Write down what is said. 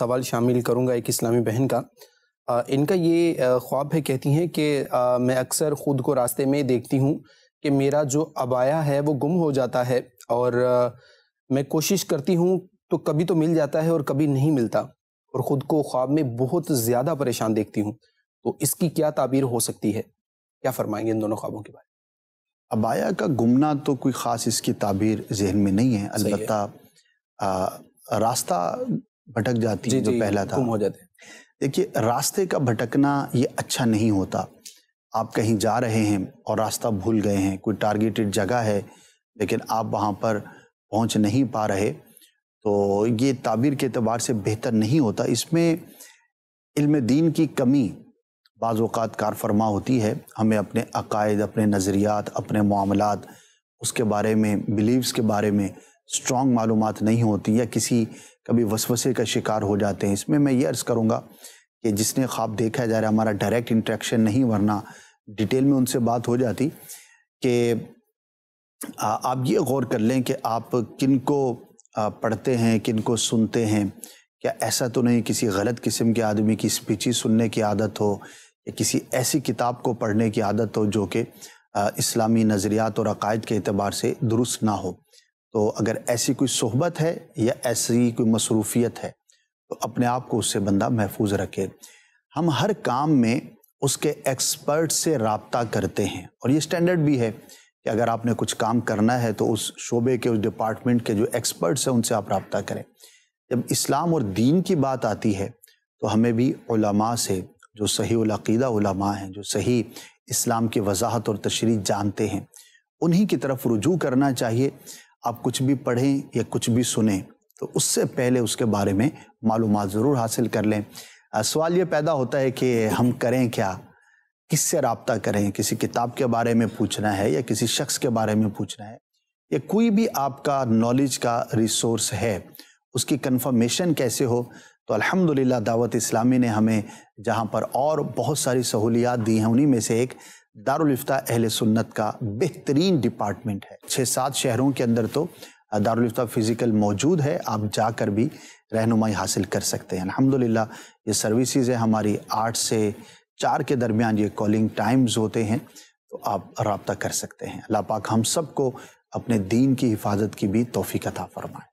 सवाल शामिल करूंगा एक इस्लामी बहन का आ, इनका ये ख्वाब है कहती हैं कि मैं अक्सर ख़ुद को रास्ते में देखती हूँ कि मेरा जो अबाया है वो गुम हो जाता है और आ, मैं कोशिश करती हूँ तो कभी तो मिल जाता है और कभी नहीं मिलता और ख़ुद को ख्वाब में बहुत ज़्यादा परेशान देखती हूँ तो इसकी क्या ताबीर हो सकती है क्या फरमाएंगे इन दोनों ख्वाबों के बारे में अबाया का गुमना तो कोई ख़ास इसकी ताबीर जहन में नहीं है अलबत् रास्ता भटक जाती है जो पहला था हो जाते देखिए रास्ते का भटकना ये अच्छा नहीं होता आप कहीं जा रहे हैं और रास्ता भूल गए हैं कोई टारगेटेड जगह है लेकिन आप वहाँ पर पहुँच नहीं पा रहे तो ये ताबीर के अतबार से बेहतर नहीं होता इसमें इल्म दीन की कमी बाज़ात फरमा होती है हमें अपने अकायद अपने नज़रियात अपने मामलत उसके बारे में बिलीव्स के बारे में स्ट्रॉन्ग मालूम नहीं होती या किसी कभी वसवसे का शिकार हो जाते हैं इसमें मैं ये अर्ज़ करूँगा कि जिसने ख्वाब देखा जा रहा है हमारा डायरेक्ट इंट्रैक्शन नहीं वरना डिटेल में उनसे बात हो जाती कि आप ये गौर कर लें कि आप किन को पढ़ते हैं किन को सुनते हैं क्या ऐसा तो नहीं किसी गलत किस्म के आदमी की स्पीची सुनने की आदत हो या किसी ऐसी किताब को पढ़ने की आदत हो जो कि इस्लामी नज़रियात और अकायद के अतबार से दुरुस्त ना हो तो अगर ऐसी कोई सोहबत है या ऐसी कोई मसरूफियत है तो अपने आप को उससे बंदा महफूज रखे हम हर काम में उसके एक्सपर्ट से रबता करते हैं और ये स्टैंडर्ड भी है कि अगर आपने कुछ काम करना है तो उस शोबे के उस डिपार्टमेंट के जो एक्सपर्ट्स हैं उनसे आप रबता करें जब इस्लाम और दीन की बात आती है तो हमें भी उलमा से जो सही उलकीदा उलमा हैं जो सही इस्लाम की वजाहत और तशरी जानते हैं उन्हीं की तरफ रुजू करना चाहिए आप कुछ भी पढ़ें या कुछ भी सुने तो उससे पहले उसके बारे में मालूम ज़रूर हासिल कर लें सवाल ये पैदा होता है कि हम करें क्या किससे रबता करें किसी किताब के बारे में पूछना है या किसी शख्स के बारे में पूछना है या कोई भी आपका नॉलेज का रिसोर्स है उसकी कंफर्मेशन कैसे हो तो अल्हम्दुलिल्लाह दावत इस्लामी ने हमें जहाँ पर और बहुत सारी सहूलियात दी हैं उन्हीं में से एक दारुलफ्ता अहल सुन्नत का बेहतरीन डिपार्टमेंट है छः सात शहरों के अंदर तो दारुलफ्ता फ़िज़िकल मौजूद है आप जाकर भी रहनुमाई हासिल कर सकते हैं ला ये सर्विसज़ है हमारी आठ से चार के दरमियान ये कॉलिंग टाइम्स होते हैं तो आप रबता कर सकते हैं अल्लाह पाक हम सबको अपने दीन की हिफाजत की भी तोफ़ी कथा फरमाए